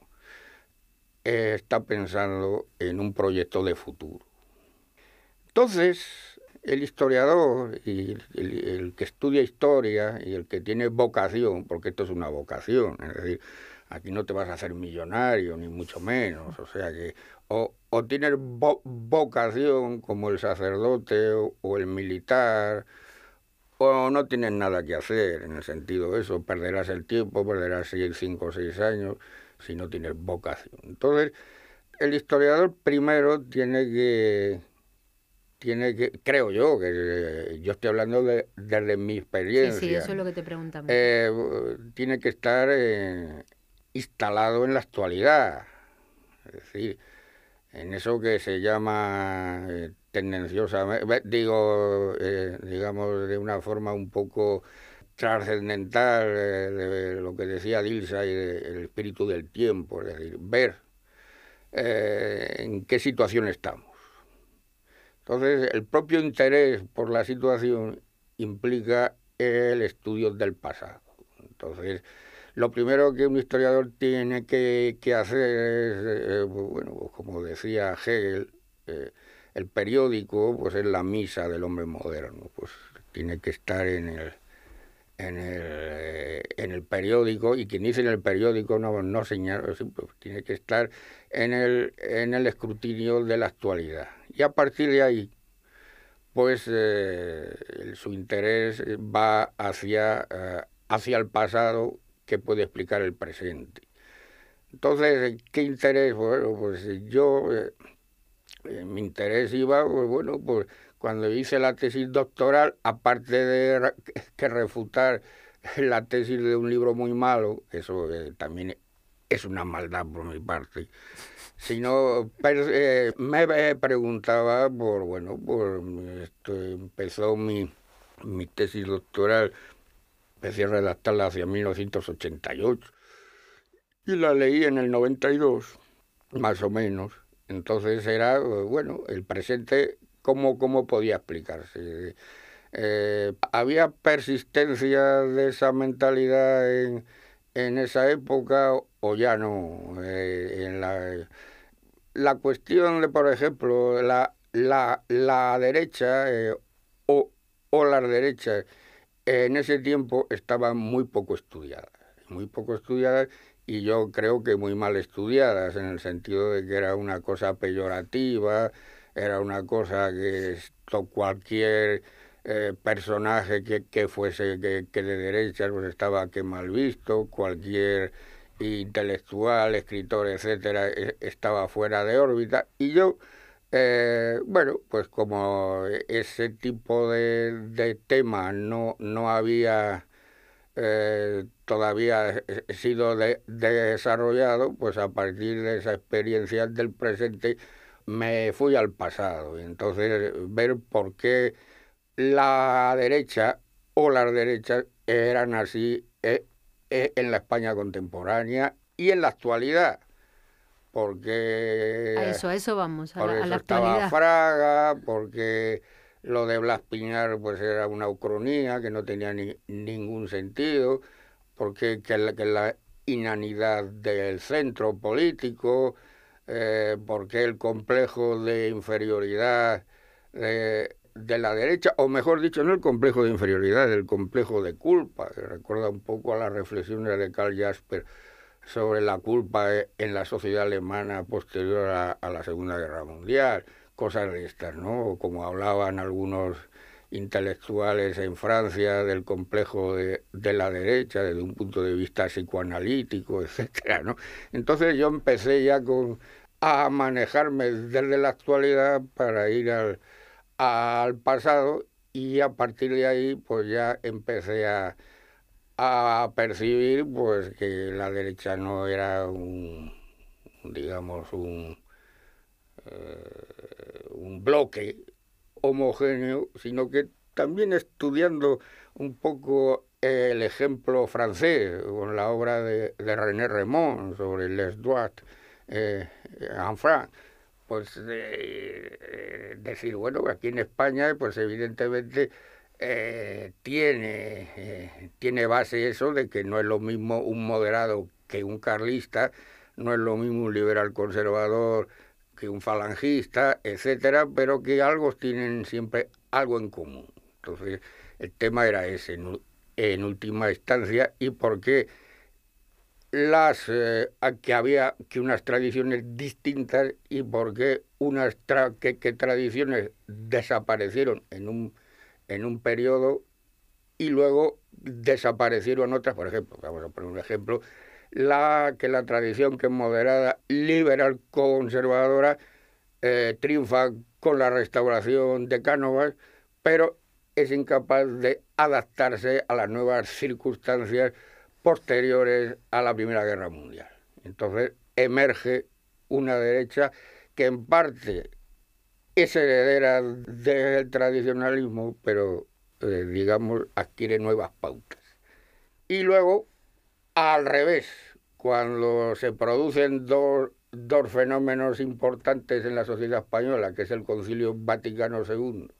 eh, está pensando en un proyecto de futuro. Entonces, el historiador y el, que estudia historia y el que tiene vocación, porque esto es una vocación, es decir, aquí no te vas a hacer millonario, ni mucho menos, o sea que o, o tienes vocación como el sacerdote o, el militar, o no tienes nada que hacer en el sentido de eso, perderás el tiempo, perderás cinco o seis años si no tienes vocación. Entonces, el historiador primero tiene que tiene que, creo yo, que eh, yo estoy hablando de, desde mi experiencia. Sí, sí, eso es lo que te preguntaba eh, tiene que estar eh, instalado en la actualidad. Es decir, en eso que se llama tendenciosa, digo, digamos, de una forma un poco trascendental de lo que decía Dilsa y el espíritu del tiempo, es decir, ver en qué situación estamos entonces, el propio interés por la situación implica el estudio del pasado. Entonces, lo primero que un historiador tiene que, hacer es, eh, bueno, pues, como decía Hegel, eh, el periódico pues es la misa del hombre moderno, pues tiene que estar en el eh, en el, periódico, y quien dice en el periódico no, no señala, pues, tiene que estar en el, en el escrutinio de la actualidad. Y a partir de ahí, pues eh, su interés va hacia, eh, hacia el pasado que puede explicar el presente. Entonces, ¿qué interés? Bueno, pues yo, mi interés iba, pues, bueno, pues cuando hice la tesis doctoral, aparte de que refutar la tesis de un libro muy malo, eso eh, también es una maldad por mi parte, sino eh, me preguntaba por, bueno, por, este, empezó mi, mi tesis doctoral, empecé a redactarla hacia 1988 y la leí en el 92, más o menos. Entonces era, eh, bueno, el presente ¿Cómo, podía explicarse? Eh, ¿Había persistencia de esa mentalidad en, esa época o ya no? Eh, en la, cuestión de, por ejemplo, la, derecha eh, o, o las derechas en ese tiempo estaban muy poco estudiadas, muy poco estudiadas y yo creo que muy mal estudiadas, en el sentido de que era una cosa peyorativa, era una cosa que cualquier eh, personaje que, fuese que, de derecha pues estaba que mal visto, cualquier intelectual, escritor, etcétera, e, estaba fuera de órbita. Y yo, eh, bueno, pues como ese tipo de, de tema no, no había eh, todavía sido desarrollado, pues a partir de esa experiencia del presente, me fui al pasado. Entonces, ver por qué la derecha o las derechas eran así eh, eh, en la España contemporánea y en la actualidad. Porque. eso, eso vamos, a, la, Fraga, porque lo de Blas Piñar pues era una ucronía que no tenía ni, ningún sentido, porque que la inanidad del centro político eh, porque el complejo de inferioridad eh, de la derecha, o mejor dicho, no el complejo de inferioridad, el complejo de culpa, que recuerda un poco a las reflexiones de Karl Jasper sobre la culpa eh, en la sociedad alemana posterior a, a la Segunda Guerra Mundial, cosas de estas, ¿no? Como hablaban algunos intelectuales en Francia del complejo de, la derecha desde un punto de vista psicoanalítico, etcétera, ¿no? Entonces yo empecé ya con, a manejarme desde la actualidad para ir al, pasado y a partir de ahí pues ya empecé a, a percibir pues que la derecha no era un digamos un, eh, un bloque homogéneo, sino que también estudiando un poco el ejemplo francés, con la obra de, René Raymond sobre Les Droits eh, en France, pues eh, eh, decir, bueno, aquí en España, pues evidentemente tiene, tiene base eso de que no es lo mismo un moderado que un carlista, no es lo mismo un liberal conservador un falangista, etcétera, pero que algo tienen siempre algo en común. Entonces, el tema era ese en, última instancia y por qué las eh, que había que unas tradiciones distintas y por qué unas que, tradiciones desaparecieron en un en un periodo y luego desaparecieron otras, por ejemplo, vamos a poner un ejemplo, la, que la tradición que es moderada, liberal, conservadora, eh, triunfa con la restauración de Cánovas, pero es incapaz de adaptarse a las nuevas circunstancias posteriores a la Primera Guerra Mundial. Entonces emerge una derecha que en parte es heredera del tradicionalismo, pero eh, digamos adquiere nuevas pautas. Y luego al revés, cuando se producen dos, dos fenómenos importantes en la sociedad española, que es el Concilio Vaticano II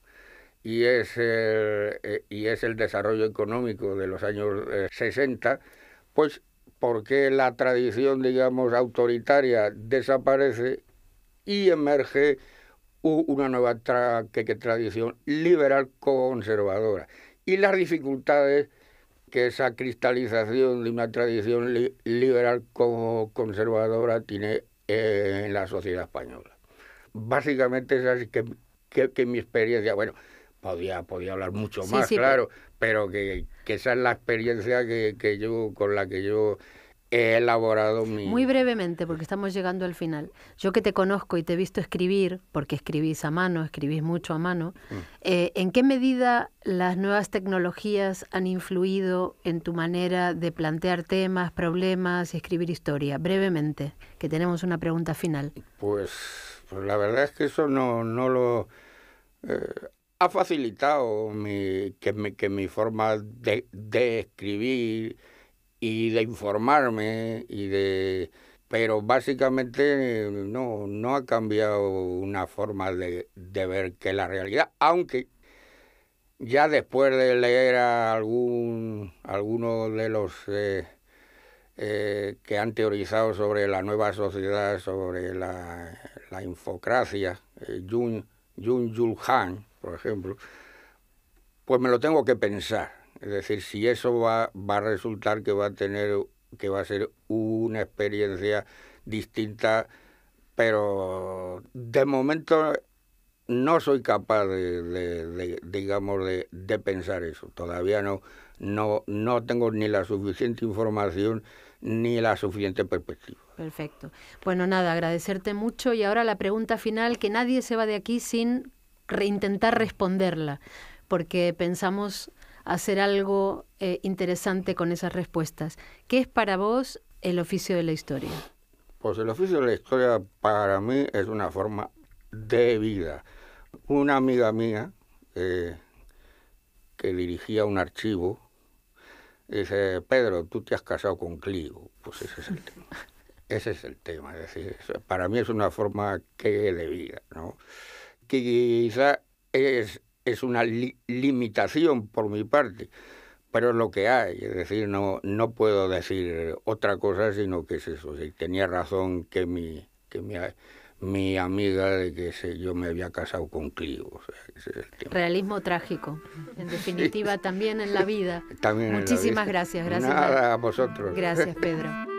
y es el, eh, y es el desarrollo económico de los años 60, eh, pues porque la tradición, digamos, autoritaria desaparece y emerge una nueva tradición liberal conservadora. Y las dificultades que esa cristalización de una tradición liberal como conservadora tiene eh, en la sociedad española. Básicamente es así que, que, mi experiencia, bueno, podía, podía hablar mucho más, claro, pero... que, esa es la experiencia que, yo, con la que yo he elaborado mi... Muy brevemente, porque estamos llegando al final. Yo que te conozco y te he visto escribir, porque escribís a mano, escribís mucho a mano, mm. eh, ¿en qué medida las nuevas tecnologías han influido en tu manera de plantear temas, problemas y escribir historia? Brevemente, que tenemos una pregunta final. Pues, pues la verdad es que eso no, no lo... Eh, ha facilitado mi, que, mi, que mi forma de, de escribir y de informarme y de pero básicamente eh, no, no ha cambiado una forma de, de ver que la realidad, aunque ya después de leer a algún, algunos de los eh, eh, que han teorizado sobre la nueva sociedad, sobre la, la infocracia, Jun, Jun Yul Han, por ejemplo, pues me lo tengo que pensar es decir, si eso va, va a resultar que va a tener, que va a ser una experiencia distinta, pero de momento no soy capaz de, de, digamos, de, pensar eso. Todavía no, no, no tengo ni la suficiente información ni la suficiente perspectiva. Perfecto. Bueno, nada, agradecerte mucho y ahora la pregunta final, que nadie se va de aquí sin intentar responderla, porque pensamos hacer algo eh, interesante con esas respuestas. ¿Qué es para vos el oficio de la historia? Pues el oficio de la historia para mí es una forma de vida. Una amiga mía eh, que dirigía un archivo dice, Pedro, tú te has casado con Cligo. Pues ese es el tema. Ese es el tema. decir, para mí es una forma que de vida, quizá es es una limitación por mi parte, pero es lo que hay, es decir, no, no puedo decir otra cosa sino que es eso, tenía razón que mi, que mi, mi amiga de que yo me había casado con Clio. Realismo trágico, en definitiva, también en la vida. Muchísimas gracias, gracias. a vosotros. Gracias, Pedro.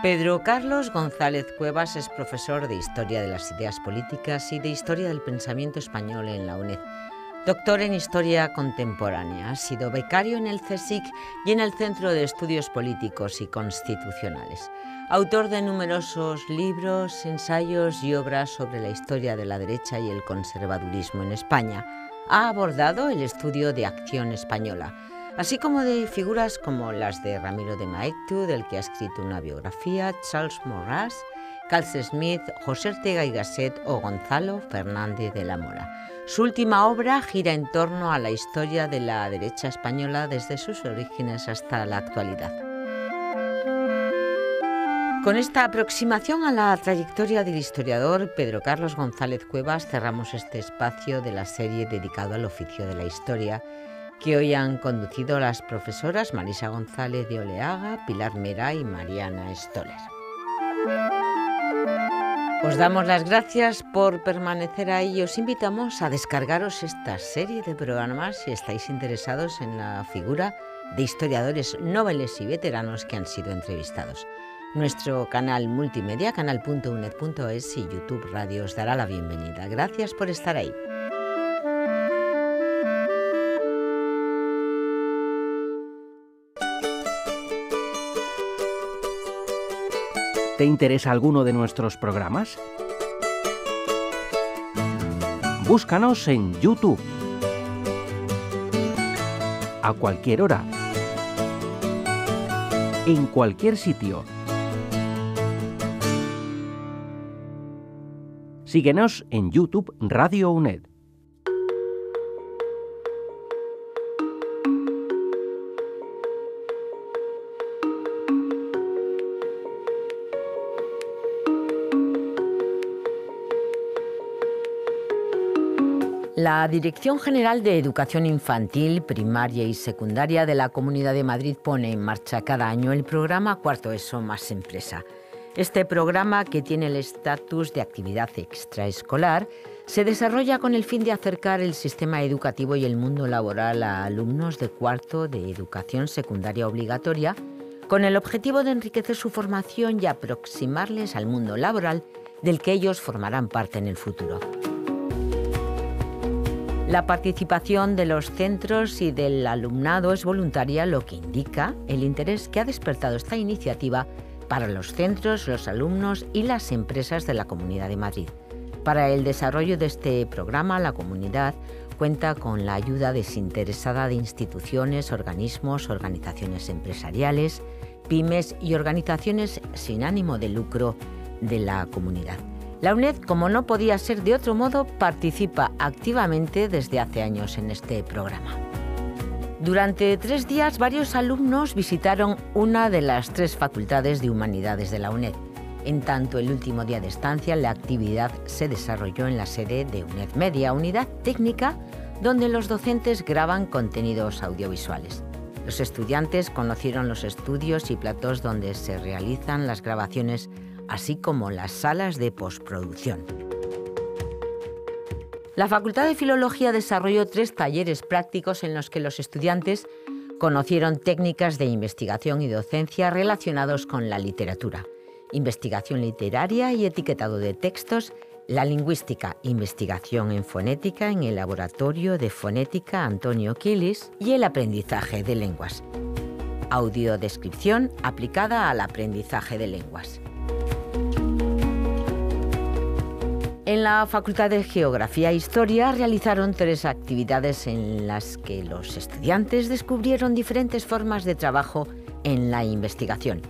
Pedro Carlos González Cuevas es profesor de Historia de las Ideas Políticas y de Historia del Pensamiento Español en la UNED. Doctor en Historia Contemporánea, ha sido becario en el CSIC y en el Centro de Estudios Políticos y Constitucionales. Autor de numerosos libros, ensayos y obras sobre la historia de la derecha y el conservadurismo en España. Ha abordado el estudio de acción española así como de figuras como las de Ramiro de Maeztu, del que ha escrito una biografía, Charles Morras, Carl Smith, José Ortega y Gasset o Gonzalo Fernández de la Mora. Su última obra gira en torno a la historia de la derecha española desde sus orígenes hasta la actualidad. Con esta aproximación a la trayectoria del historiador Pedro Carlos González Cuevas cerramos este espacio de la serie dedicado al oficio de la historia que hoy han conducido las profesoras Marisa González de Oleaga, Pilar Mera y Mariana Stoller. Os damos las gracias por permanecer ahí y os invitamos a descargaros esta serie de programas si estáis interesados en la figura de historiadores noveles y veteranos que han sido entrevistados. Nuestro canal multimedia, canal.uned.es y YouTube Radio os dará la bienvenida. Gracias por estar ahí. ¿Te interesa alguno de nuestros programas? Búscanos en YouTube. A cualquier hora. En cualquier sitio. Síguenos en YouTube Radio UNED. La Dirección General de Educación Infantil, Primaria y Secundaria de la Comunidad de Madrid pone en marcha cada año el programa Cuarto ESO más Empresa. Este programa, que tiene el estatus de actividad extraescolar, se desarrolla con el fin de acercar el sistema educativo y el mundo laboral a alumnos de cuarto de educación secundaria obligatoria, con el objetivo de enriquecer su formación y aproximarles al mundo laboral del que ellos formarán parte en el futuro. La participación de los centros y del alumnado es voluntaria, lo que indica el interés que ha despertado esta iniciativa para los centros, los alumnos y las empresas de la Comunidad de Madrid. Para el desarrollo de este programa, la comunidad cuenta con la ayuda desinteresada de instituciones, organismos, organizaciones empresariales, pymes y organizaciones sin ánimo de lucro de la comunidad. La UNED, como no podía ser de otro modo, participa activamente desde hace años en este programa. Durante tres días varios alumnos visitaron una de las tres facultades de humanidades de la UNED. En tanto, el último día de estancia, la actividad se desarrolló en la sede de UNED Media, unidad técnica donde los docentes graban contenidos audiovisuales. Los estudiantes conocieron los estudios y platos donde se realizan las grabaciones así como las salas de postproducción. La Facultad de Filología desarrolló tres talleres prácticos en los que los estudiantes conocieron técnicas de investigación y docencia relacionados con la literatura, investigación literaria y etiquetado de textos, la lingüística, investigación en fonética en el Laboratorio de Fonética Antonio Quilis y el aprendizaje de lenguas. Audiodescripción aplicada al aprendizaje de lenguas. En la Facultad de Geografía e Historia realizaron tres actividades en las que los estudiantes descubrieron diferentes formas de trabajo en la investigación.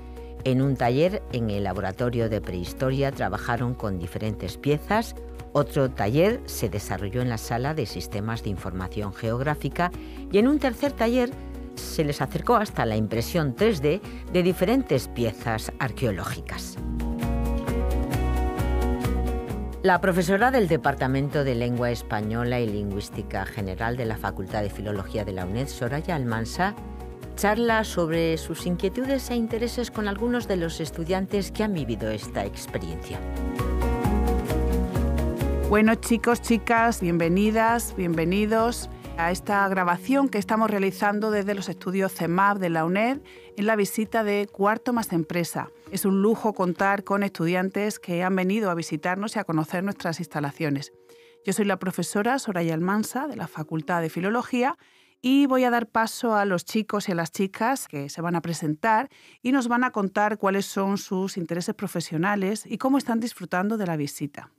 En un taller en el laboratorio de prehistoria trabajaron con diferentes piezas, otro taller se desarrolló en la sala de sistemas de información geográfica y en un tercer taller se les acercó hasta la impresión 3D de diferentes piezas arqueológicas. La profesora del Departamento de Lengua Española y Lingüística General de la Facultad de Filología de la UNED, Soraya Almansa, charla sobre sus inquietudes e intereses con algunos de los estudiantes que han vivido esta experiencia. Bueno chicos, chicas, bienvenidas, bienvenidos a esta grabación que estamos realizando desde los estudios CEMAP de la UNED en la visita de Cuarto más Empresa. Es un lujo contar con estudiantes que han venido a visitarnos y a conocer nuestras instalaciones. Yo soy la profesora Soraya Almansa de la Facultad de Filología y voy a dar paso a los chicos y a las chicas que se van a presentar y nos van a contar cuáles son sus intereses profesionales y cómo están disfrutando de la visita.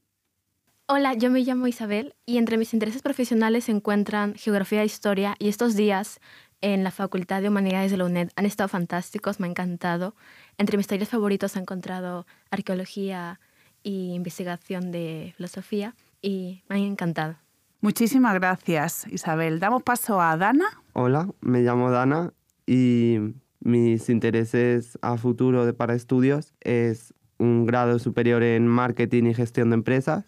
Hola, yo me llamo Isabel y entre mis intereses profesionales se encuentran geografía e historia y estos días en la Facultad de Humanidades de la UNED han estado fantásticos, me ha encantado. Entre mis talleres favoritos he encontrado arqueología e investigación de filosofía y me han encantado. Muchísimas gracias, Isabel. Damos paso a Dana. Hola, me llamo Dana y mis intereses a futuro para estudios es un grado superior en marketing y gestión de empresas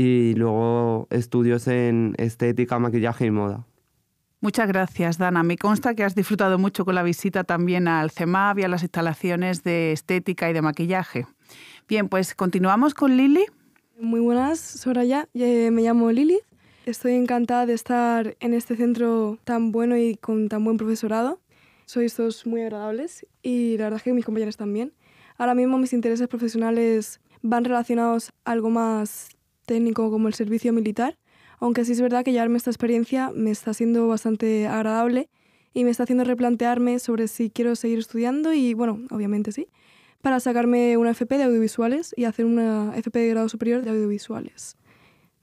y luego estudios en estética, maquillaje y moda. Muchas gracias, Dana. Me consta que has disfrutado mucho con la visita también al CEMAB y a las instalaciones de estética y de maquillaje. Bien, pues continuamos con Lili. Muy buenas, Soraya. Eh, me llamo Lili. Estoy encantada de estar en este centro tan bueno y con tan buen profesorado. Sois todos muy agradables y la verdad es que mis compañeros también. Ahora mismo mis intereses profesionales van relacionados algo más técnico como el servicio militar, aunque sí es verdad que llevarme esta experiencia me está siendo bastante agradable y me está haciendo replantearme sobre si quiero seguir estudiando y, bueno, obviamente sí, para sacarme una FP de audiovisuales y hacer una FP de grado superior de audiovisuales.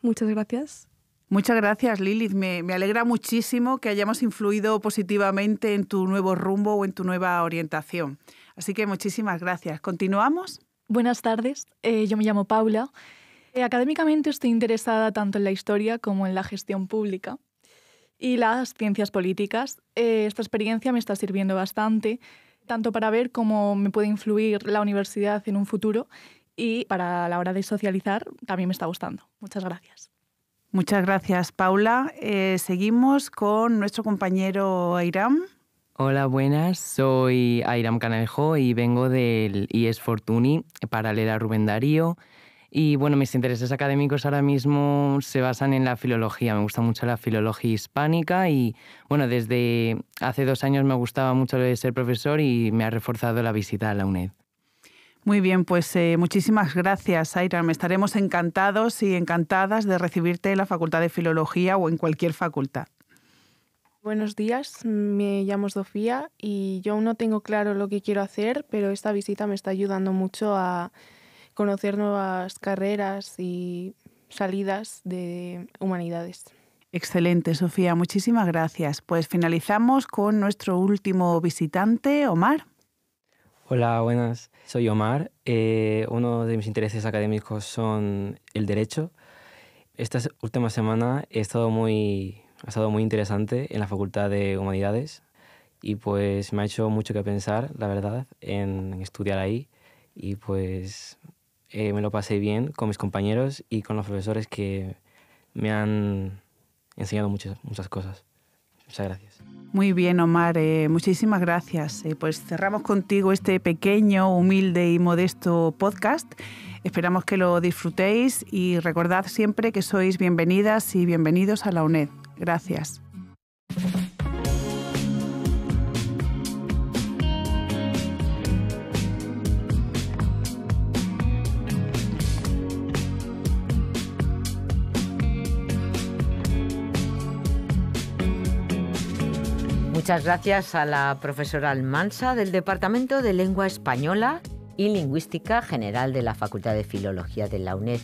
Muchas gracias. Muchas gracias, Lilith. Me, alegra muchísimo que hayamos influido positivamente en tu nuevo rumbo o en tu nueva orientación. Así que muchísimas gracias. ¿Continuamos? Buenas tardes. Eh, yo me llamo Paula. Eh, académicamente estoy interesada tanto en la historia como en la gestión pública y las ciencias políticas. Eh, esta experiencia me está sirviendo bastante, tanto para ver cómo me puede influir la universidad en un futuro y para la hora de socializar también me está gustando. Muchas gracias. Muchas gracias, Paula. Eh, seguimos con nuestro compañero Airam. Hola, buenas. Soy Airam Canalejo y vengo del IES Fortuny, paralela Rubén Darío. Y bueno, mis intereses académicos ahora mismo se basan en la filología. Me gusta mucho la filología hispánica y bueno, desde hace dos años me gustaba mucho ser profesor y me ha reforzado la visita a la UNED. Muy bien, pues eh, muchísimas gracias, Me Estaremos encantados y encantadas de recibirte en la Facultad de Filología o en cualquier facultad. Buenos días, me llamo Sofía y yo aún no tengo claro lo que quiero hacer, pero esta visita me está ayudando mucho a conocer nuevas carreras y salidas de humanidades. Excelente, Sofía. Muchísimas gracias. Pues finalizamos con nuestro último visitante, Omar. Hola, buenas. Soy Omar. Eh, uno de mis intereses académicos son el derecho. Esta última semana he estado muy, ha estado muy interesante en la Facultad de Humanidades y pues me ha hecho mucho que pensar, la verdad, en estudiar ahí y pues eh, me lo pasé bien con mis compañeros y con los profesores que me han enseñado muchas, muchas cosas. Muchas gracias. Muy bien, Omar. Eh, muchísimas gracias. Eh, pues cerramos contigo este pequeño, humilde y modesto podcast. Esperamos que lo disfrutéis y recordad siempre que sois bienvenidas y bienvenidos a la UNED. Gracias. Muchas gracias a la profesora Almansa del Departamento de Lengua Española y Lingüística General de la Facultad de Filología de la UNED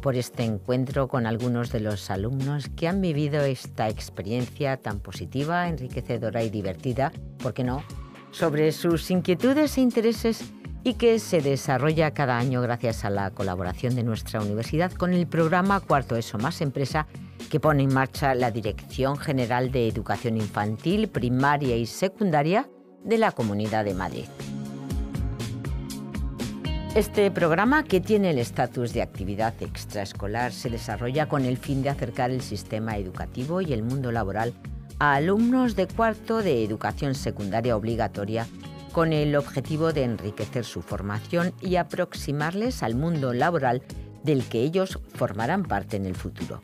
por este encuentro con algunos de los alumnos que han vivido esta experiencia tan positiva, enriquecedora y divertida, ¿por qué no?, sobre sus inquietudes e intereses y que se desarrolla cada año gracias a la colaboración de nuestra universidad con el programa Cuarto ESO más Empresa que pone en marcha la Dirección General de Educación Infantil, Primaria y Secundaria de la Comunidad de Madrid. Este programa, que tiene el estatus de actividad extraescolar, se desarrolla con el fin de acercar el sistema educativo y el mundo laboral a alumnos de cuarto de educación secundaria obligatoria con el objetivo de enriquecer su formación y aproximarles al mundo laboral del que ellos formarán parte en el futuro.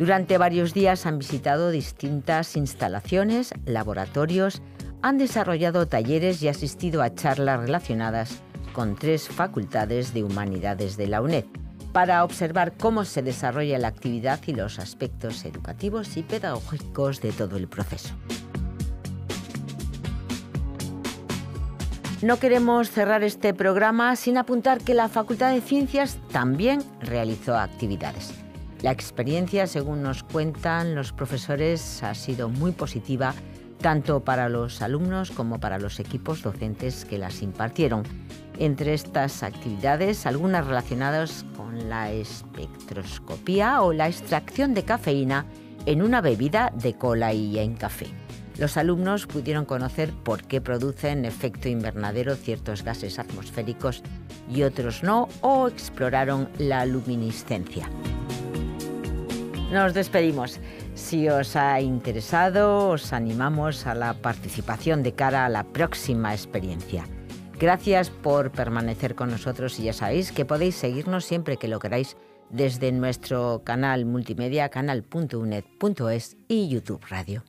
Durante varios días han visitado distintas instalaciones, laboratorios, han desarrollado talleres y asistido a charlas relacionadas con tres facultades de humanidades de la UNED para observar cómo se desarrolla la actividad y los aspectos educativos y pedagógicos de todo el proceso. No queremos cerrar este programa sin apuntar que la Facultad de Ciencias también realizó actividades. La experiencia, según nos cuentan los profesores, ha sido muy positiva tanto para los alumnos como para los equipos docentes que las impartieron. Entre estas actividades, algunas relacionadas con la espectroscopía o la extracción de cafeína en una bebida de cola y en café. Los alumnos pudieron conocer por qué producen efecto invernadero ciertos gases atmosféricos y otros no, o exploraron la luminiscencia. Nos despedimos. Si os ha interesado, os animamos a la participación de cara a la próxima experiencia. Gracias por permanecer con nosotros y ya sabéis que podéis seguirnos siempre que lo queráis desde nuestro canal multimedia canal.uned.es y YouTube Radio.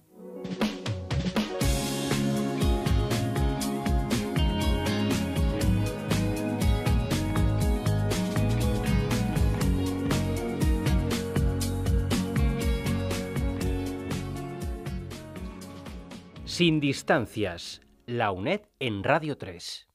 Sin distancias, la UNED en Radio 3.